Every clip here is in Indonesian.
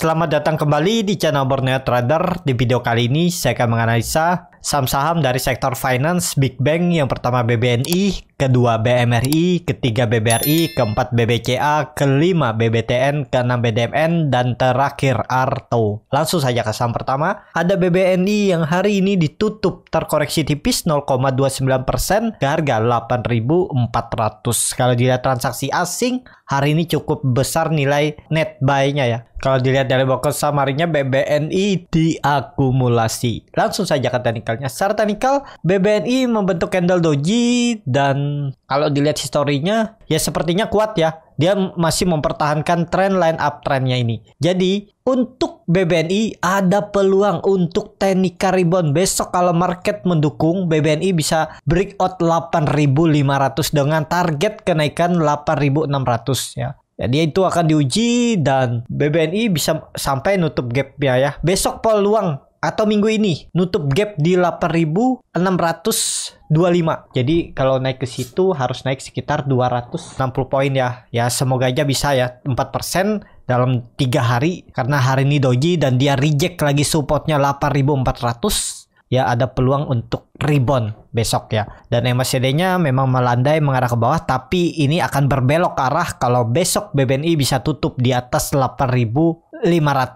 Selamat datang kembali di channel Borneo Trader. Di video kali ini saya akan menganalisa saham-saham dari sektor finance Big Bang yang pertama BBNI, kedua BMRI, ketiga BBRI, keempat BBCA, kelima BBTN, keenam BDMN, dan terakhir Arto. Langsung saja ke saham pertama, ada BBNI yang hari ini ditutup terkoreksi tipis 0,29% ke harga 8.400. Kalau dilihat transaksi asing, hari ini cukup besar nilai net buy-nya ya. Kalau dilihat dari bokeh saham harinya BBNI diakumulasi. Langsung saja ke teknik candlenya secara teknikal BBNI membentuk candle doji dan kalau dilihat historinya ya sepertinya kuat ya dia masih mempertahankan tren line up trennya ini. Jadi untuk BBNI ada peluang untuk teknik rebound besok kalau market mendukung BBNI bisa breakout 8.500 dengan target kenaikan 8.600 ya. Jadi itu akan diuji dan BBNI bisa sampai nutup gapnya ya. Besok peluang atau minggu ini nutup gap di 8.625. Jadi kalau naik ke situ harus naik sekitar 260 poin ya. Ya semoga aja bisa ya 4% dalam tiga hari karena hari ini doji dan dia reject lagi supportnya 8400 ya ada peluang untuk rebound besok ya. Dan MACD-nya memang melandai mengarah ke bawah tapi ini akan berbelok arah kalau besok BBNI bisa tutup di atas 8.500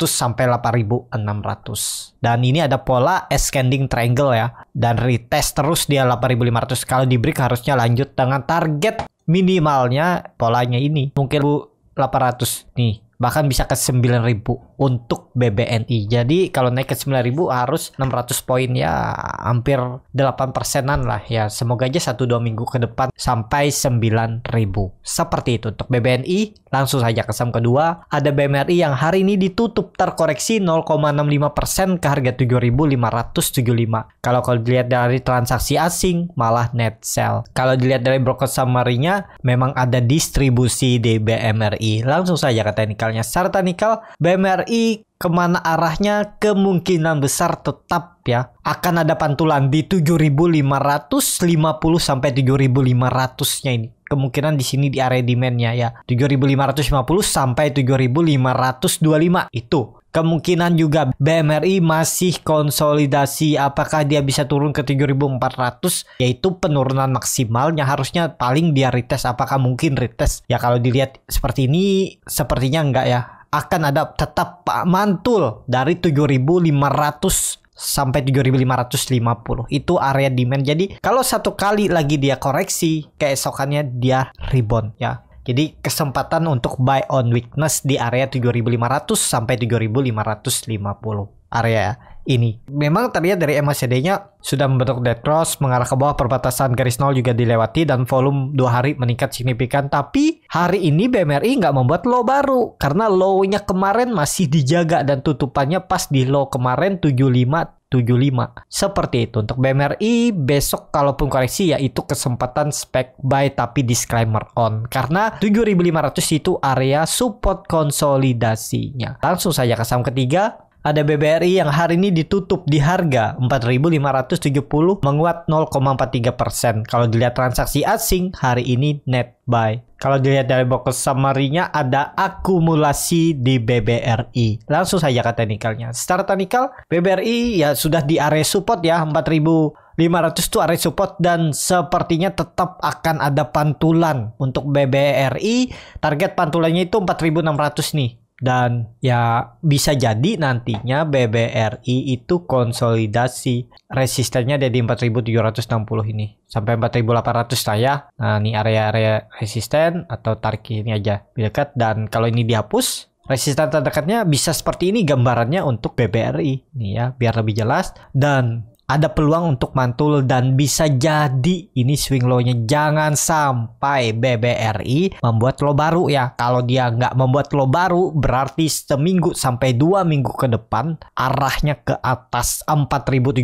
sampai 8.600. Dan ini ada pola ascending triangle ya dan retest terus di 8.500 kalau di break harusnya lanjut dengan target minimalnya polanya ini mungkin 800 nih bahkan bisa ke 9000 untuk BBNI. Jadi kalau naik ke 9000 harus 600 poin ya hampir 8 persenan lah ya. Semoga aja 1 2 minggu ke depan sampai 9000. Seperti itu untuk BBNI. Langsung saja ke saham kedua, ada BMRI yang hari ini ditutup terkoreksi 0,65% ke harga 7575. Kalau kalau dilihat dari transaksi asing malah net sell. Kalau dilihat dari broker summary-nya memang ada distribusi di BMRI. Langsung saja ke teknikalnya. Secara teknikal BMRI RI kemana arahnya kemungkinan besar tetap ya akan ada pantulan di 7550 sampai 7500 nya ini kemungkinan di sini di area demandnya ya 7550 sampai 7525 itu Kemungkinan juga BMRI masih konsolidasi apakah dia bisa turun ke 7400 yaitu penurunan maksimalnya harusnya paling dia retest apakah mungkin retest ya kalau dilihat seperti ini sepertinya enggak ya akan ada tetap mantul dari 7500 sampai 7550 itu area demand jadi kalau satu kali lagi dia koreksi keesokannya dia rebound ya jadi kesempatan untuk buy on weakness di area 7500 sampai 7550 area ini. Memang terlihat dari MACD-nya sudah membentuk dead cross mengarah ke bawah perbatasan garis nol juga dilewati dan volume dua hari meningkat signifikan tapi hari ini BMRI nggak membuat low baru karena low-nya kemarin masih dijaga dan tutupannya pas di low kemarin 75 75. Seperti itu untuk BMRI besok kalaupun koreksi yaitu kesempatan spek buy tapi disclaimer on karena 7500 itu area support konsolidasinya. Langsung saja ke saham ketiga ada BBRI yang hari ini ditutup di harga 4.570 menguat 0,43%. persen. Kalau dilihat transaksi asing hari ini net buy. Kalau dilihat dari box summary ada akumulasi di BBRI. Langsung saja ke teknikalnya. Secara teknikal BBRI ya sudah di area support ya 4000 500 itu area support dan sepertinya tetap akan ada pantulan untuk BBRI. Target pantulannya itu 4600 nih dan ya bisa jadi nantinya BBRI itu konsolidasi resistennya dari 4760 ini sampai 4800 lah ya. Nah, ini area-area resisten atau tarik ini aja dekat dan kalau ini dihapus resisten terdekatnya bisa seperti ini gambarannya untuk BBRI nih ya biar lebih jelas dan ada peluang untuk mantul dan bisa jadi ini swing low-nya jangan sampai BBRI membuat low baru ya. Kalau dia nggak membuat low baru berarti seminggu sampai dua minggu ke depan arahnya ke atas 4.750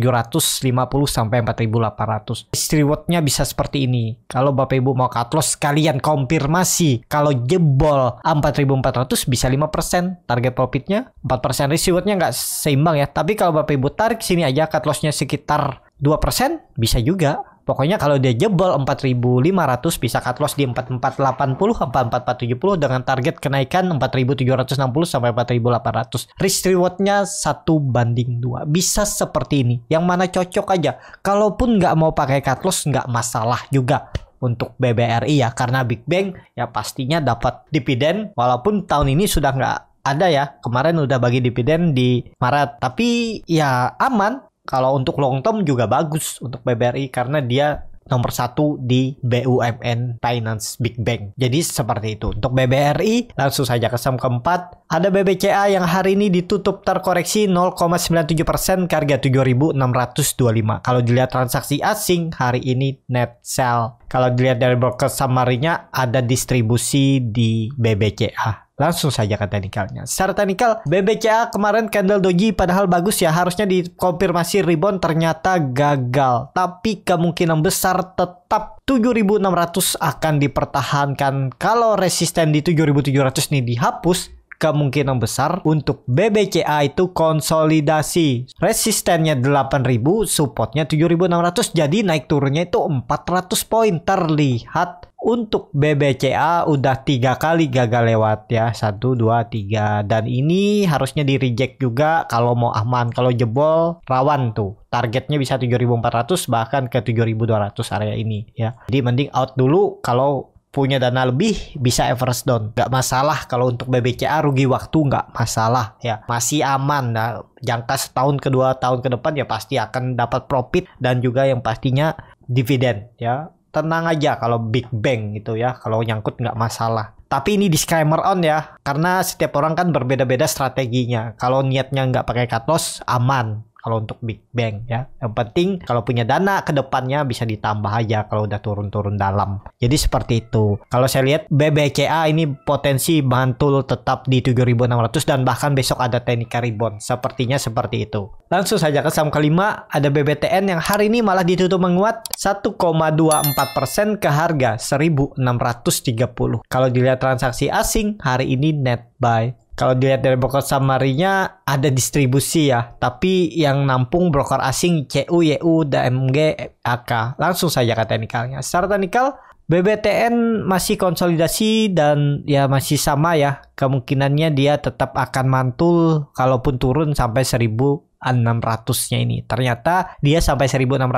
sampai 4.800. reward-nya bisa seperti ini. Kalau Bapak Ibu mau cut loss kalian konfirmasi kalau jebol 4.400 bisa 5% target profitnya 4% reward-nya nggak seimbang ya. Tapi kalau Bapak Ibu tarik sini aja cut loss-nya sekitar 2% bisa juga. Pokoknya kalau dia jebol 4.500 bisa cut loss di 4480 4470 dengan target kenaikan 4.760 sampai 4.800. Risk rewardnya 1 banding 2. Bisa seperti ini. Yang mana cocok aja. Kalaupun nggak mau pakai cut loss nggak masalah juga untuk BBRI ya karena Big Bang ya pastinya dapat dividen walaupun tahun ini sudah nggak ada ya kemarin udah bagi dividen di Maret tapi ya aman kalau untuk long term juga bagus untuk BBRI karena dia nomor satu di BUMN Finance Big Bang. Jadi seperti itu. Untuk BBRI langsung saja ke saham keempat. Ada BBCA yang hari ini ditutup terkoreksi 0,97% ke harga 7.625. Kalau dilihat transaksi asing hari ini net sell. Kalau dilihat dari broker summary-nya ada distribusi di BBCA. Langsung saja ke teknikalnya. Secara teknikal, BBCA kemarin candle doji padahal bagus ya. Harusnya dikonfirmasi rebound ternyata gagal. Tapi kemungkinan besar tetap 7600 akan dipertahankan. Kalau resisten di 7700 ini dihapus, kemungkinan besar untuk BBCA itu konsolidasi. Resistennya 8000, supportnya 7600, jadi naik turunnya itu 400 poin terlihat untuk BBCA udah tiga kali gagal lewat ya satu dua tiga dan ini harusnya di reject juga kalau mau aman kalau jebol rawan tuh targetnya bisa 7400 bahkan ke 7200 area ini ya jadi mending out dulu kalau punya dana lebih bisa everest down nggak masalah kalau untuk BBCA rugi waktu nggak masalah ya masih aman nah jangka setahun kedua tahun ke depan ya pasti akan dapat profit dan juga yang pastinya dividen ya tenang aja kalau big bang gitu ya kalau nyangkut nggak masalah tapi ini disclaimer on ya karena setiap orang kan berbeda-beda strateginya kalau niatnya nggak pakai katos aman kalau untuk Big Bang ya. Yang penting kalau punya dana ke depannya bisa ditambah aja kalau udah turun-turun dalam. Jadi seperti itu. Kalau saya lihat BBCA ini potensi mantul tetap di 7600 dan bahkan besok ada teknik rebound. Sepertinya seperti itu. Langsung saja ke saham kelima ada BBTN yang hari ini malah ditutup menguat 1,24% ke harga 1630. Kalau dilihat transaksi asing hari ini net buy kalau dilihat dari broker summary ada distribusi ya, tapi yang nampung broker asing CU, YU, DMG, AK. Langsung saja ke teknikalnya. Secara teknikal, BBTN masih konsolidasi dan ya masih sama ya. Kemungkinannya dia tetap akan mantul kalaupun turun sampai 1000 600-nya ini. Ternyata dia sampai 1610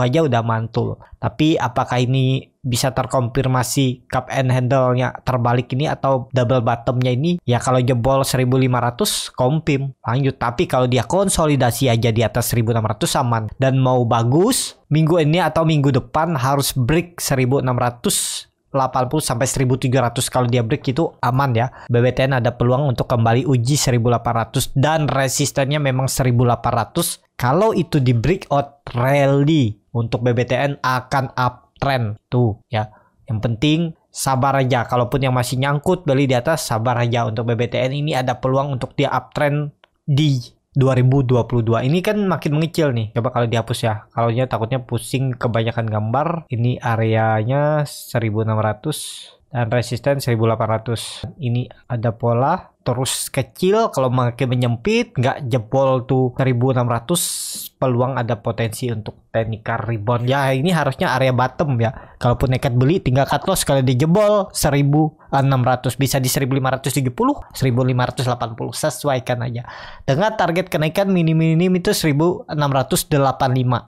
aja udah mantul. Tapi apakah ini bisa terkonfirmasi cup and handle-nya terbalik ini atau double bottom-nya ini? Ya kalau jebol 1500 kompim lanjut. Tapi kalau dia konsolidasi aja di atas 1600 aman dan mau bagus minggu ini atau minggu depan harus break 1600 80 sampai 1300 kalau dia break itu aman ya. BBTN ada peluang untuk kembali uji 1800 dan resistennya memang 1800. Kalau itu di breakout rally untuk BBTN akan uptrend tuh ya. Yang penting sabar aja. Kalaupun yang masih nyangkut beli di atas sabar aja untuk BBTN ini ada peluang untuk dia uptrend di 2022 ini kan makin mengecil nih coba kalau dihapus ya kalau takutnya pusing kebanyakan gambar ini areanya 1600 dan resisten 1800 ini ada pola terus kecil kalau makin menyempit nggak jebol tuh 1600 peluang ada potensi untuk teknikal rebound ya ini harusnya area bottom ya kalaupun nekat beli tinggal cut loss kalau dijebol 1600 bisa di 1570 1580 sesuaikan aja dengan target kenaikan minim minim itu 1685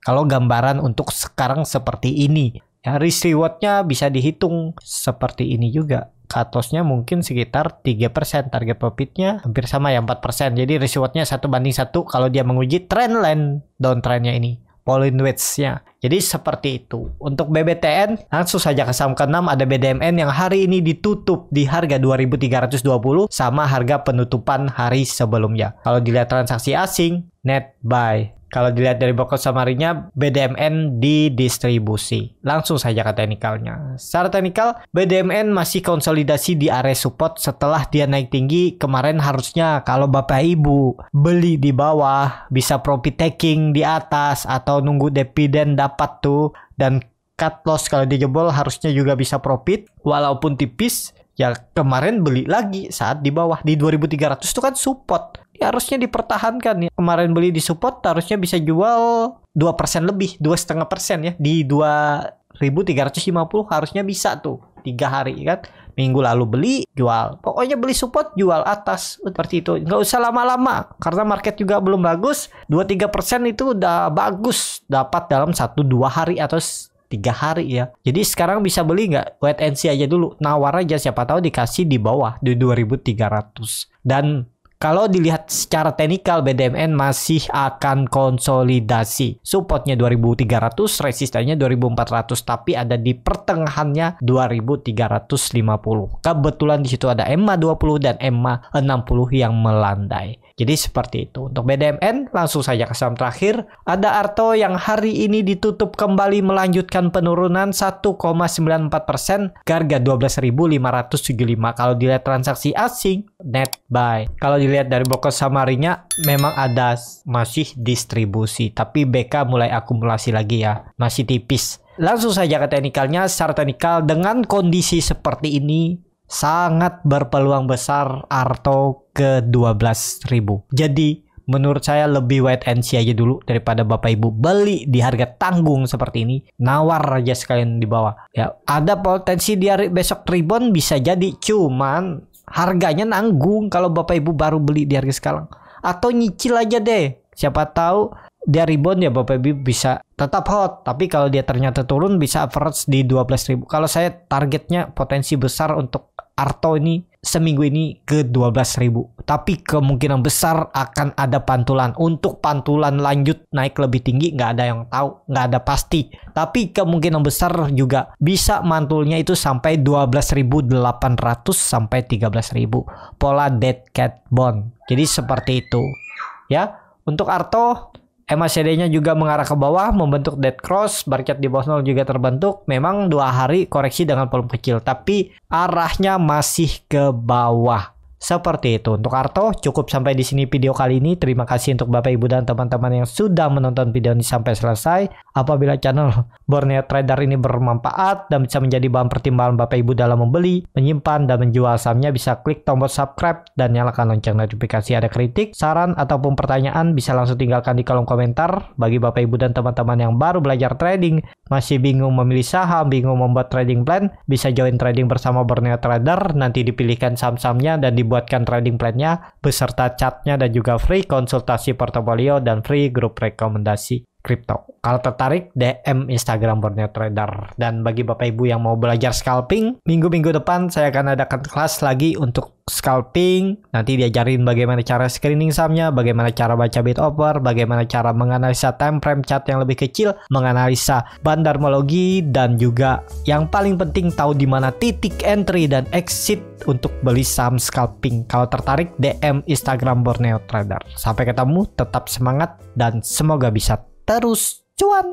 kalau gambaran untuk sekarang seperti ini ya risk rewardnya bisa dihitung seperti ini juga katosnya mungkin sekitar 3% target profitnya hampir sama ya 4% jadi rewardnya satu banding satu kalau dia menguji trendline downtrendnya ini falling wedge nya Jadi seperti itu. Untuk BBTN, langsung saja ke saham ke-6 ada BDMN yang hari ini ditutup di harga 2320 sama harga penutupan hari sebelumnya. Kalau dilihat transaksi asing, net buy kalau dilihat dari pokok samarinya, BDMN didistribusi. Langsung saja ke teknikalnya. Secara teknikal, BDMN masih konsolidasi di area support setelah dia naik tinggi. Kemarin harusnya kalau Bapak Ibu beli di bawah, bisa profit taking di atas atau nunggu dividen dapat tuh. Dan cut loss kalau dijebol harusnya juga bisa profit walaupun tipis ya kemarin beli lagi saat di bawah di 2300 itu kan support ya harusnya dipertahankan ya kemarin beli di support harusnya bisa jual 2% lebih dua setengah persen ya di 2350 harusnya bisa tuh tiga hari kan minggu lalu beli jual pokoknya beli support jual atas seperti itu nggak usah lama-lama karena market juga belum bagus 2-3% itu udah bagus dapat dalam satu dua hari atau tiga hari ya. Jadi sekarang bisa beli nggak? Wait and see aja dulu. Nawar aja siapa tahu dikasih di bawah di 2300. Dan kalau dilihat secara teknikal BDMN masih akan konsolidasi. Supportnya 2300, resistennya 2400 tapi ada di pertengahannya 2350. Kebetulan di situ ada EMA 20 dan EMA 60 yang melandai. Jadi seperti itu. Untuk BDMN, langsung saja ke saham terakhir. Ada Arto yang hari ini ditutup kembali melanjutkan penurunan 1,94%, harga 12.575. Kalau dilihat transaksi asing, net buy. Kalau dilihat dari broker samarinya, memang ada masih distribusi. Tapi BK mulai akumulasi lagi ya, masih tipis. Langsung saja ke teknikalnya, secara teknikal dengan kondisi seperti ini, sangat berpeluang besar Arto ke 12.000. Jadi menurut saya lebih wait and see aja dulu daripada Bapak Ibu beli di harga tanggung seperti ini. Nawar aja sekalian di bawah. Ya, ada potensi di hari besok rebound bisa jadi cuman harganya nanggung kalau Bapak Ibu baru beli di harga sekarang. Atau nyicil aja deh. Siapa tahu dia rebound ya Bapak Ibu bisa tetap hot tapi kalau dia ternyata turun bisa average di 12.000 kalau saya targetnya potensi besar untuk Arto ini seminggu ini ke 12.000. Tapi kemungkinan besar akan ada pantulan. Untuk pantulan lanjut naik lebih tinggi nggak ada yang tahu, nggak ada pasti. Tapi kemungkinan besar juga bisa mantulnya itu sampai 12.800 sampai 13.000. Pola dead cat bond. Jadi seperti itu. Ya, untuk Arto MACD-nya juga mengarah ke bawah membentuk dead cross, market di bawah nol juga terbentuk. Memang dua hari koreksi dengan volume kecil, tapi arahnya masih ke bawah. Seperti itu. Untuk Arto, cukup sampai di sini video kali ini. Terima kasih untuk Bapak Ibu dan teman-teman yang sudah menonton video ini sampai selesai. Apabila channel Borneo Trader ini bermanfaat dan bisa menjadi bahan pertimbangan Bapak Ibu dalam membeli, menyimpan, dan menjual sahamnya, bisa klik tombol subscribe dan nyalakan lonceng notifikasi. Ada kritik, saran, ataupun pertanyaan bisa langsung tinggalkan di kolom komentar. Bagi Bapak Ibu dan teman-teman yang baru belajar trading, masih bingung memilih saham, bingung membuat trading plan, bisa join trading bersama Borneo Trader, nanti dipilihkan saham-sahamnya dan di dibuatkan trading plan-nya beserta chat-nya dan juga free konsultasi portofolio dan free grup rekomendasi kripto. Kalau tertarik DM Instagram Borneo Trader. Dan bagi Bapak Ibu yang mau belajar scalping, minggu-minggu depan saya akan adakan kelas lagi untuk scalping. Nanti diajarin bagaimana cara screening sahamnya, bagaimana cara baca bit offer, bagaimana cara menganalisa time frame chart yang lebih kecil, menganalisa bandarmologi dan juga yang paling penting tahu di mana titik entry dan exit untuk beli saham scalping. Kalau tertarik DM Instagram Borneo Trader. Sampai ketemu, tetap semangat dan semoga bisa terus cuan.